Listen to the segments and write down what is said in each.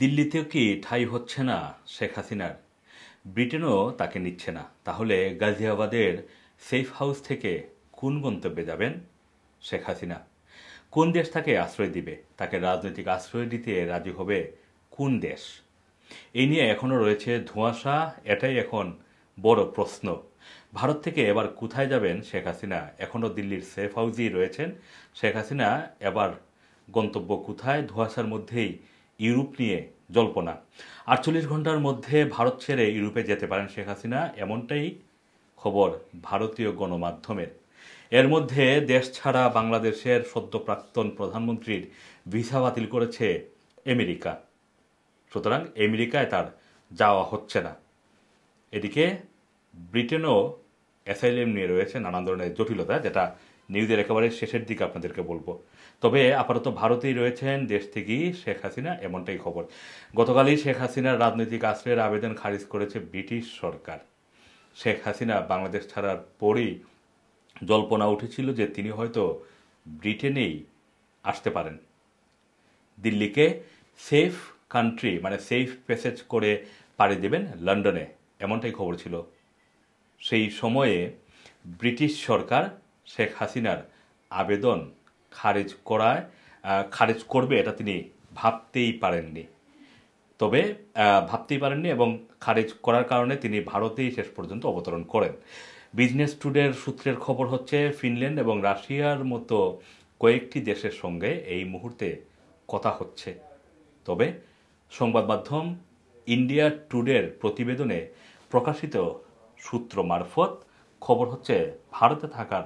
দিল্লিতেও কি ঠাই হচ্ছে না শেখ হাসিনার ব্রিটেনও তাকে নিচ্ছে না তাহলে গাজিয়াবাদের সেফ হাউস থেকে কোন গন্তব্যে যাবেন শেখ হাসিনা কোন দেশ তাকে আশ্রয় দিবে তাকে রাজনৈতিক আশ্রয় দিতে রাজি হবে কোন দেশ এই নিয়ে এখনও রয়েছে ধোঁয়াশা এটাই এখন বড় প্রশ্ন ভারত থেকে এবার কোথায় যাবেন শেখ হাসিনা এখনও দিল্লির সেফ হাউসেই রয়েছেন শেখ হাসিনা এবার গন্তব্য কোথায় ধোঁয়াশার মধ্যেই ইউরোপ নিয়ে জল্পনা আটচল্লিশ ঘন্টার মধ্যে ভারত ছেড়ে ইউরোপে যেতে পারেন শেখ হাসিনা এমনটাই খবর ভারতীয় গণমাধ্যমের এর মধ্যে দেশ ছাড়া বাংলাদেশের সদ্য প্রাক্তন প্রধানমন্ত্রীর ভিসা বাতিল করেছে আমেরিকা সুতরাং আমেরিকায় তার যাওয়া হচ্ছে না এদিকে ব্রিটেনও অ্যাসাইলেম নিয়ে রয়েছে নানান ধরনের জটিলতা যেটা নিউজের একেবারে শেষের দিকে আপনাদেরকে বলবো তবে আপাতত ভারতেই রয়েছেন দেশ থেকেই শেখ হাসিনা এমনটাই খবর গতকালই শেখ হাসিনার রাজনৈতিক আশ্রয়ের আবেদন খারিজ করেছে ব্রিটিশ সরকার শেখ হাসিনা বাংলাদেশ ছাড়ার পরেই জল্পনা উঠেছিল যে তিনি হয়তো ব্রিটেনেই আসতে পারেন দিল্লিকে সেফ কান্ট্রি মানে সেফ প্যাসেজ করে পাড়ি দেবেন লন্ডনে এমনটাই খবর ছিল সেই সময়ে ব্রিটিশ সরকার শেখ হাসিনার আবেদন খারিজ করায় খারিজ করবে এটা তিনি ভাবতেই পারেননি তবে ভাবতেই পারেননি এবং খারিজ করার কারণে তিনি ভারতেই শেষ পর্যন্ত অবতরণ করেন বিজনেস টুডের সূত্রের খবর হচ্ছে ফিনল্যান্ড এবং রাশিয়ার মতো কয়েকটি দেশের সঙ্গে এই মুহূর্তে কথা হচ্ছে তবে সংবাদ মাধ্যম ইন্ডিয়া টুডের প্রতিবেদনে প্রকাশিত সূত্র মারফত খবর হচ্ছে ভারতে থাকার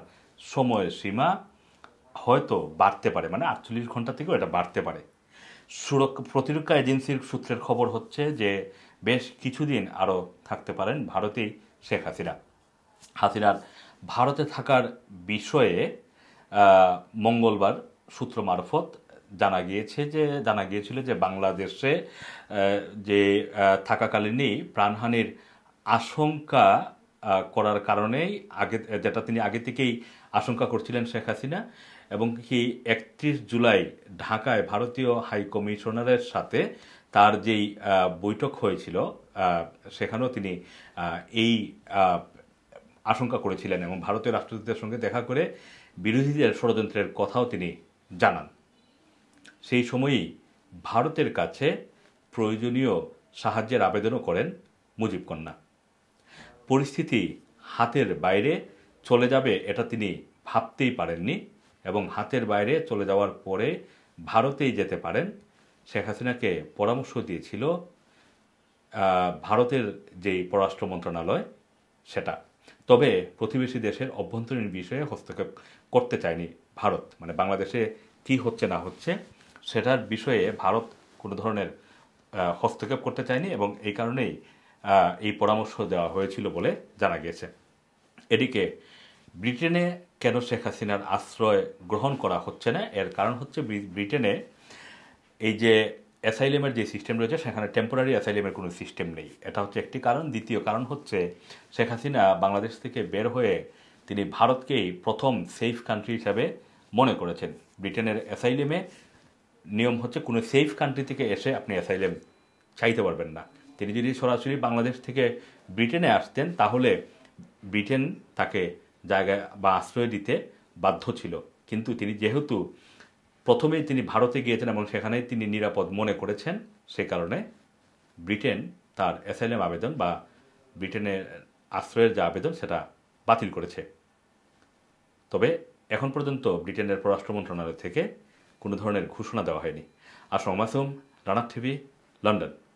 সময়সীমা হয়তো বাড়তে পারে মানে আটচল্লিশ ঘন্টা থেকেও এটা বাড়তে পারে সুরক্ষা প্রতিরক্ষা এজেন্সির সূত্রের খবর হচ্ছে যে বেশ কিছুদিন আরও থাকতে পারেন ভারতেই শেখ হাসিনা হাসিনার ভারতে থাকার বিষয়ে মঙ্গলবার সূত্র মারফত জানা গিয়েছে যে জানা গিয়েছিল যে বাংলাদেশে যে থাকাকালীনই প্রাণহানির আশঙ্কা করার কারণেই আগে যেটা তিনি আগে থেকেই আশঙ্কা করছিলেন শেখ হাসিনা এবং কি একত্রিশ জুলাই ঢাকায় ভারতীয় হাই কমিশনারের সাথে তার যেই বৈঠক হয়েছিল সেখানেও তিনি এই আশঙ্কা করেছিলেন এবং ভারতীয় রাষ্ট্রদূতের সঙ্গে দেখা করে বিরোধীদের ষড়যন্ত্রের কথাও তিনি জানান সেই সময়েই ভারতের কাছে প্রয়োজনীয় সাহায্যের আবেদনও করেন মুজিব কন্যা পরিস্থিতি হাতের বাইরে চলে যাবে এটা তিনি ভাবতেই পারেননি এবং হাতের বাইরে চলে যাওয়ার পরে ভারতেই যেতে পারেন শেখ হাসিনাকে পরামর্শ দিয়েছিল ভারতের যেই পররাষ্ট্র মন্ত্রণালয় সেটা তবে প্রতিবেশী দেশের অভ্যন্তরীণ বিষয়ে হস্তক্ষেপ করতে চায়নি ভারত মানে বাংলাদেশে কি হচ্ছে না হচ্ছে সেটার বিষয়ে ভারত কোনো ধরনের হস্তক্ষেপ করতে চায়নি এবং এই কারণেই এই পরামর্শ দেওয়া হয়েছিল বলে জানা গেছে এদিকে ব্রিটেনে কেন শেখ হাসিনার আশ্রয় গ্রহণ করা হচ্ছে না এর কারণ হচ্ছে ব্রিটেনে এই যে অ্যাসাইলেমের যে সিস্টেম রয়েছে সেখানে টেম্পোরারি অ্যাসাইলেমের কোনো সিস্টেম নেই এটা হচ্ছে একটি কারণ দ্বিতীয় কারণ হচ্ছে শেখ হাসিনা বাংলাদেশ থেকে বের হয়ে তিনি ভারতকেই প্রথম সেফ কান্ট্রি হিসাবে মনে করেছেন ব্রিটেনের অ্যাসাইলেমে নিয়ম হচ্ছে কোনো সেফ কান্ট্রি থেকে এসে আপনি অ্যাসাইলেম চাইতে পারবেন না তিনি যদি সরাসরি বাংলাদেশ থেকে ব্রিটেনে আসতেন তাহলে ব্রিটেন তাকে জায়গায় বা আশ্রয় দিতে বাধ্য ছিল কিন্তু তিনি যেহেতু প্রথমেই তিনি ভারতে গিয়েছেন এবং সেখানেই তিনি নিরাপদ মনে করেছেন সে কারণে ব্রিটেন তার অ্যাসাইলাম আবেদন বা ব্রিটেনের আশ্রয়ের যে আবেদন সেটা বাতিল করেছে তবে এখন পর্যন্ত ব্রিটেনের পররাষ্ট্র মন্ত্রণালয় থেকে কোনো ধরনের ঘোষণা দেওয়া হয়নি আর মাসুম রানার টিভি লন্ডন